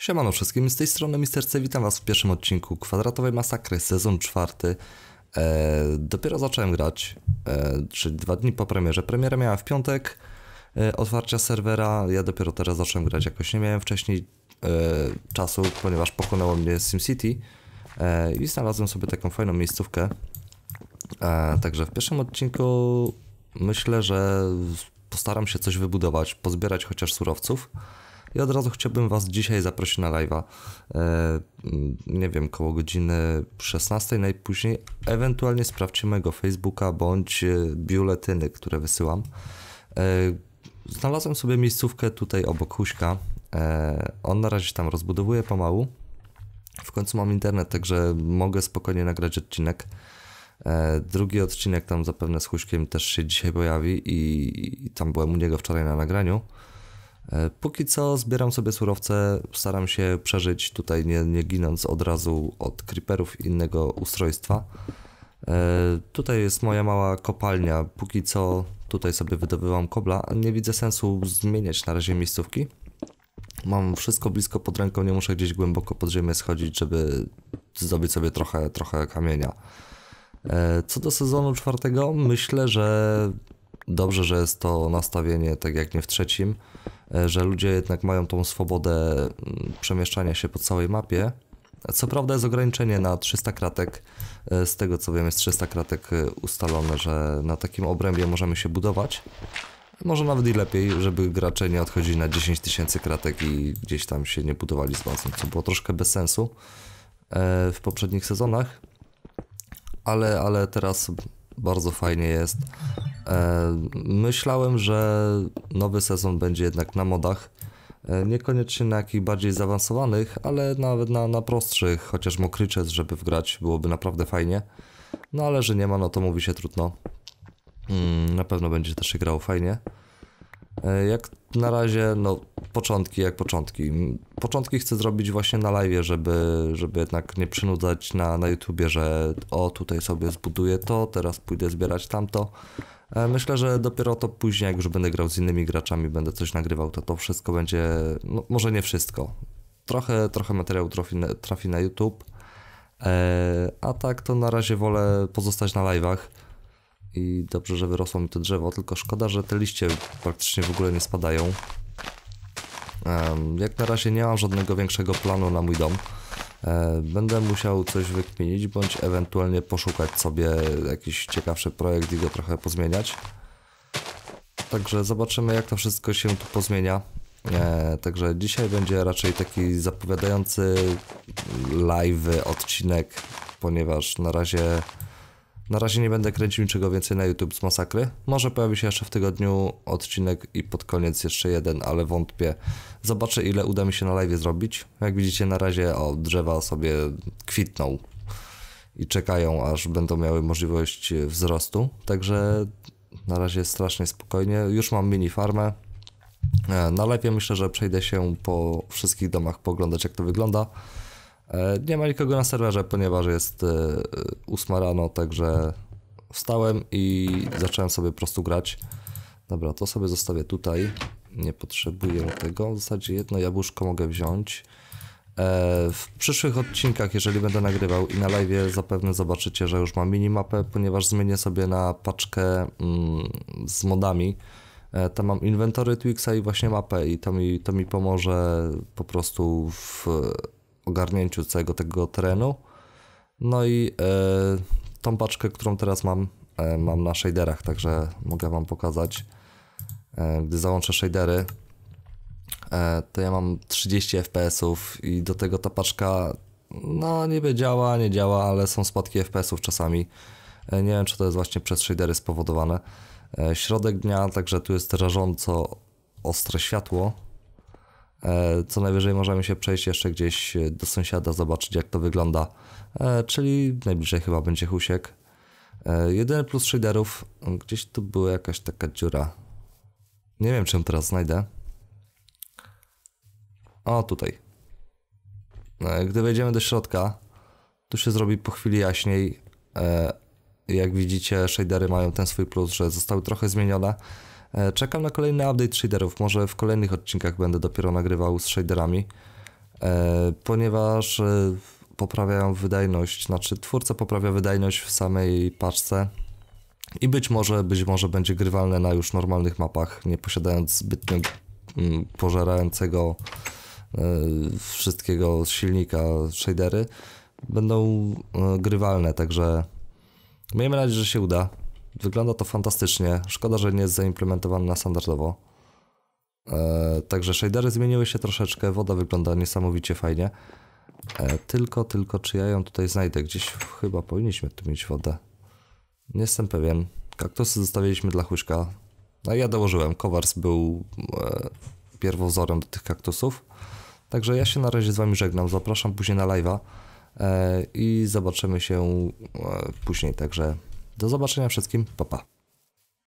Siemano wszystkim, z tej strony Misterce, witam was w pierwszym odcinku Kwadratowej Masakry, sezon czwarty. E, dopiero zacząłem grać, e, czyli dwa dni po premierze. Premierę miałem w piątek e, otwarcia serwera, ja dopiero teraz zacząłem grać, jakoś nie miałem wcześniej e, czasu, ponieważ pokonało mnie SimCity e, i znalazłem sobie taką fajną miejscówkę. E, także w pierwszym odcinku myślę, że postaram się coś wybudować, pozbierać chociaż surowców. I od razu chciałbym Was dzisiaj zaprosić na live'a. E, nie wiem, koło godziny 16 najpóźniej. Ewentualnie sprawdźcie mojego Facebooka bądź e, biuletyny, które wysyłam. E, znalazłem sobie miejscówkę tutaj obok Huśka. on na razie tam rozbudowuje pomału. W końcu mam internet, także mogę spokojnie nagrać odcinek. Drugi odcinek tam zapewne z Huśkiem też się dzisiaj pojawi i tam byłem u niego wczoraj na nagraniu. E, póki co zbieram sobie surowce, staram się przeżyć tutaj, nie, nie ginąc od razu od creeperów i innego ustrojstwa. E, tutaj jest moja mała kopalnia, póki co tutaj sobie wydobywam kobla. Nie widzę sensu zmieniać na razie miejscówki. Mam wszystko blisko pod ręką, nie muszę gdzieś głęboko pod ziemię schodzić, żeby zdobyć sobie trochę, trochę kamienia. E, co do sezonu czwartego, myślę, że dobrze, że jest to nastawienie tak jak nie w trzecim. E, że ludzie jednak mają tą swobodę mm, przemieszczania się po całej mapie. Co prawda jest ograniczenie na 300 kratek. E, z tego co wiem jest 300 kratek e, ustalone, że na takim obrębie możemy się budować. Może nawet i lepiej, żeby gracze nie odchodzili na 10 tysięcy kratek i gdzieś tam się nie budowali z bazą, co było troszkę bez sensu w poprzednich sezonach. Ale, ale teraz bardzo fajnie jest. E, myślałem, że nowy sezon będzie jednak na modach. E, niekoniecznie na jakich bardziej zaawansowanych, ale nawet na, na prostszych, chociaż mokrycze, żeby wgrać byłoby naprawdę fajnie. No ale że nie ma, no to mówi się trudno. Mm, na pewno będzie też się grało fajnie. E, jak na razie, no początki jak początki. Początki chcę zrobić właśnie na live, żeby, żeby jednak nie przynudzać na, na YouTubie, że o tutaj sobie zbuduję to, teraz pójdę zbierać tamto. E, myślę, że dopiero to później, jak już będę grał z innymi graczami, będę coś nagrywał, to to wszystko będzie, no, może nie wszystko. Trochę, trochę materiału trafi na, trafi na YouTube, e, a tak to na razie wolę pozostać na live'ach i dobrze, że wyrosło mi to drzewo, tylko szkoda, że te liście praktycznie w ogóle nie spadają. Jak na razie nie mam żadnego większego planu na mój dom. E, będę musiał coś wykminić, bądź ewentualnie poszukać sobie jakiś ciekawszy projekt i go trochę pozmieniać. Także zobaczymy jak to wszystko się tu pozmienia. E, także dzisiaj będzie raczej taki zapowiadający live odcinek, ponieważ na razie na razie nie będę kręcił niczego więcej na YouTube z masakry. Może pojawi się jeszcze w tygodniu odcinek i pod koniec jeszcze jeden, ale wątpię. Zobaczę ile uda mi się na live zrobić. Jak widzicie na razie o, drzewa sobie kwitną i czekają aż będą miały możliwość wzrostu. Także na razie strasznie spokojnie. Już mam mini farmę. E, na live myślę, że przejdę się po wszystkich domach, poglądać jak to wygląda. E, nie ma nikogo na serwerze, ponieważ jest 8 e, rano, także wstałem i zacząłem sobie po prostu grać. Dobra, to sobie zostawię tutaj. Nie potrzebuję tego. W zasadzie jedno jabłuszko mogę wziąć. E, w przyszłych odcinkach, jeżeli będę nagrywał i na live, zapewne zobaczycie, że już mam minimapę, ponieważ zmienię sobie na paczkę mm, z modami. Tam mam inwentory Twixa i właśnie mapę i to mi, to mi pomoże po prostu w ogarnięciu całego tego terenu. No i e, tą paczkę, którą teraz mam, e, mam na shaderach, także mogę Wam pokazać. E, gdy załączę shadery, to ja mam 30 FPS-ów i do tego ta paczka no niby działa, nie działa, ale są spadki FPS-ów czasami. Nie wiem, czy to jest właśnie przez shadery spowodowane. Środek dnia, także tu jest rażąco ostre światło, E, co najwyżej możemy się przejść jeszcze gdzieś e, do sąsiada, zobaczyć jak to wygląda. E, czyli najbliżej chyba będzie Husiek. Jedyny plus shaderów, mm, gdzieś tu była jakaś taka dziura. Nie wiem czym teraz znajdę. O, tutaj. Gdy wejdziemy do środka, tu się zrobi po chwili jaśniej. Jak widzicie, shadery mają ten swój plus, że zostały trochę zmienione E, czekam na kolejny update shaderów. Może w kolejnych odcinkach będę dopiero nagrywał z shaderami, e, ponieważ e, poprawiają wydajność, znaczy twórca poprawia wydajność w samej paczce i być może, być może będzie grywalne na już normalnych mapach, nie posiadając zbytnio mm, pożerającego wszystkiego silnika shadery będą grywalne, także miejmy nadzieję, że się uda. Wygląda to fantastycznie. Szkoda, że nie jest zaimplementowane na standardowo. E, także shadery zmieniły się troszeczkę, woda wygląda niesamowicie fajnie. E, tylko, tylko czy ja ją tutaj znajdę? Gdzieś chyba powinniśmy tu mieć wodę. Nie jestem pewien. Kaktusy zostawiliśmy dla Huśka. No ja dołożyłem, Kowars był e, pierwowzorem do tych kaktusów. Także ja się na razie z wami żegnam, zapraszam później na live'a e, i zobaczymy się e, później, także do zobaczenia wszystkim, papa. Pa.